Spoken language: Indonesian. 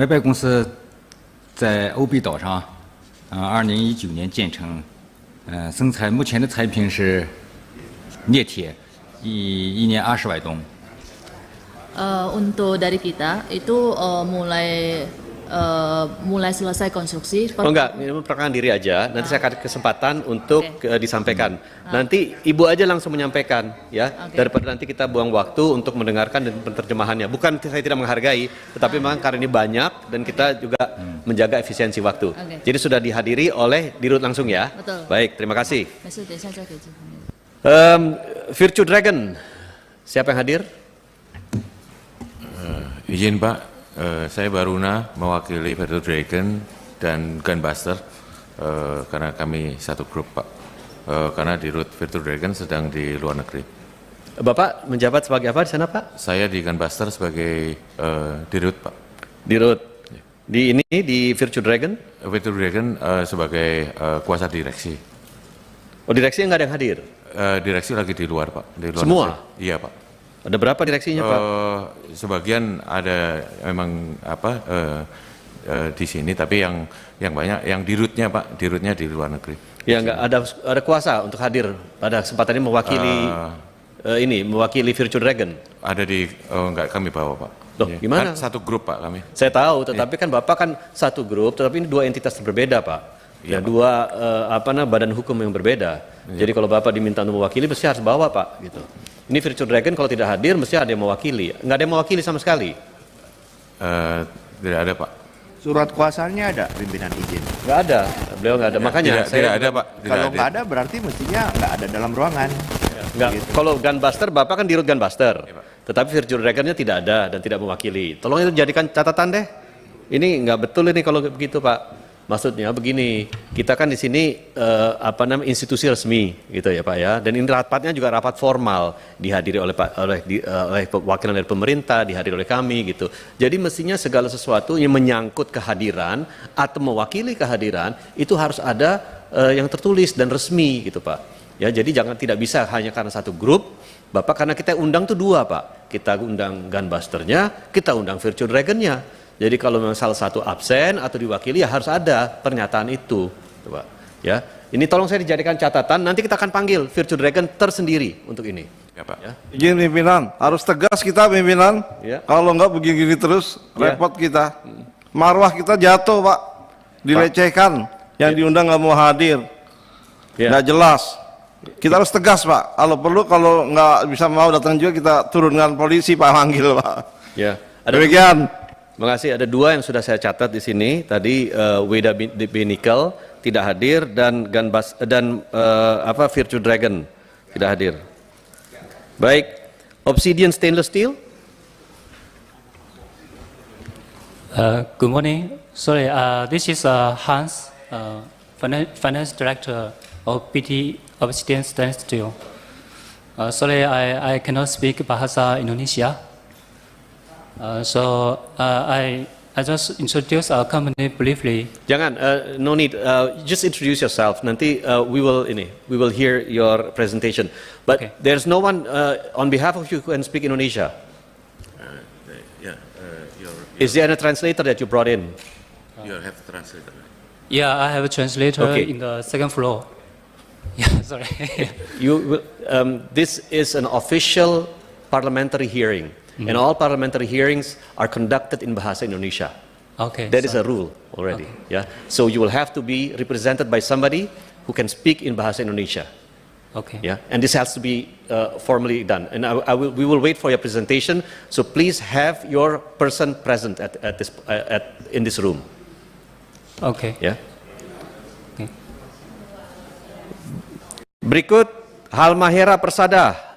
外拜公司在欧贝岛上，嗯，二零一九年建成，嗯，生产目前的产品是镍铁，一一年二十万吨。呃，untuk dari kita itu mulai. Eh, mulai selesai konstruksi. Oh enggak, ini perkenalkan diri aja. Nanti ah. saya akan ah, kesempatan untuk okay. Eh, disampaikan. Ah. Nanti ibu aja langsung menyampaikan ya, okay. daripada nanti kita buang waktu untuk mendengarkan dan penerjemahannya. Bukan saya tidak menghargai, tetapi ah. memang karena ini banyak dan kita juga hmm. menjaga efisiensi waktu. Okay. Jadi sudah dihadiri oleh dirut langsung ya. Betul. Baik, terima kasih. Um, Virtue Dragon, siapa yang hadir? Uh, izin Pak, Uh, saya Baruna mewakili Virtual Dragon dan Gunbuster uh, karena kami satu grup Pak. Uh, karena di root Virtual Dragon sedang di luar negeri. Bapak menjabat sebagai apa di sana Pak? Saya di Gunbuster sebagai uh, di root Pak. Di root. Di ini di Virtual Dragon? Virtual Dragon uh, sebagai uh, kuasa direksi. Oh direksi nggak ada yang hadir? Uh, direksi lagi di luar Pak. Di luar Semua? Negeri. Iya Pak. Ada berapa direksinya uh, Pak? Eh, sebagian ada memang apa uh, uh, di sini, tapi yang yang banyak yang dirutnya Pak, Dirutnya di luar negeri. Ya nggak ada ada kuasa untuk hadir pada kesempatan ini mewakili uh, uh, ini mewakili Virtual Dragon. Ada di oh, nggak kami bawa Pak. Loh, ya. gimana? Kan satu grup Pak kami. Saya tahu, tetapi ya. kan Bapak kan satu grup, tetapi ini dua entitas berbeda Pak. Ya, ya dua uh, apa namanya badan hukum yang berbeda. Ya. Jadi kalau Bapak diminta untuk mewakili pasti harus bawa Pak gitu. Ini virtual Dragon kalau tidak hadir mesti ada yang mewakili. Nggak ada yang mewakili sama sekali. Uh, tidak ada Pak. Surat kuasanya ada pimpinan izin? Nggak ada, beliau nggak ada. ya, Makanya tidak, saya, tidak ada Pak. Tidak kalau nggak ada berarti mestinya nggak ada dalam ruangan. Nggak. Gitu. Kalau Gunbuster, Bapak kan dirut Gunbuster. Ya, Tetapi virtual Dragonnya tidak ada dan tidak mewakili. Tolong itu jadikan catatan deh. Ini nggak betul ini kalau begitu Pak. Maksudnya begini, kita kan di sini uh, apa namanya institusi resmi gitu ya Pak ya. Dan ini rapatnya juga rapat formal dihadiri oleh Pak oleh di, eh, oleh wakilan dari pemerintah, dihadiri oleh kami gitu. Jadi mestinya segala sesuatu yang menyangkut kehadiran atau mewakili kehadiran itu harus ada uh, yang tertulis dan resmi gitu Pak. Ya, jadi jangan tidak bisa hanya karena satu grup. Bapak karena kita undang tuh dua, Pak. Kita undang Gunbusternya, kita undang Virtual Dragonnya jadi kalau memang salah satu absen atau diwakili ya harus ada pernyataan itu, Coba. Ya, ini tolong saya dijadikan catatan. Nanti kita akan panggil Virtual Dragon tersendiri untuk ini. Ya, Pak. Ya. Izin pimpinan, harus tegas kita pimpinan. Ya. Kalau nggak begini-gini terus ya. repot kita. Marwah kita jatuh, Pak. Dilecehkan. Pak. Yang ya. diundang nggak mau hadir. Ya. Nggak jelas. Kita harus tegas, Pak. Kalau perlu, kalau nggak bisa mau datang juga kita turunkan polisi, Pak, panggil, Pak. Ya. Ada Demikian. Makasih ada dua yang sudah saya catat di sini. Tadi uh, Weda Binikel tidak hadir dan Ganbas dan uh, apa Virtue Dragon tidak hadir. Baik, Obsidian Stainless Steel. Uh, good morning. Sorry, uh, this is uh, Hans, uh, finance director of PT Obsidian Stainless Steel. Uh, sorry, I, I cannot speak Bahasa Indonesia. Uh, so uh, I, I just introduce our company briefly. Jangan, uh, no need. Uh, just introduce yourself. Nanti uh, we will ini, we will hear your presentation. But okay. there's no one uh, on behalf of you who can speak Indonesia. Uh, yeah. Your, Is there a translator that you brought in? You have a translator. Yeah, I have a translator okay. in the second floor. Yeah, sorry. you will, um, this is an official parliamentary hearing. Mm. And all parliamentary hearings are conducted in Bahasa Indonesia. Okay. That so is a rule already. Okay. Yeah. So you will have to be represented by somebody who can speak in Bahasa Indonesia. Okay. Yeah. And this has to be uh, formally done. And I, I will, we will wait for your presentation. So please have your person present at, at this, uh, at, in this room. Okay. Yeah. Okay. Berikut Halmahera Persada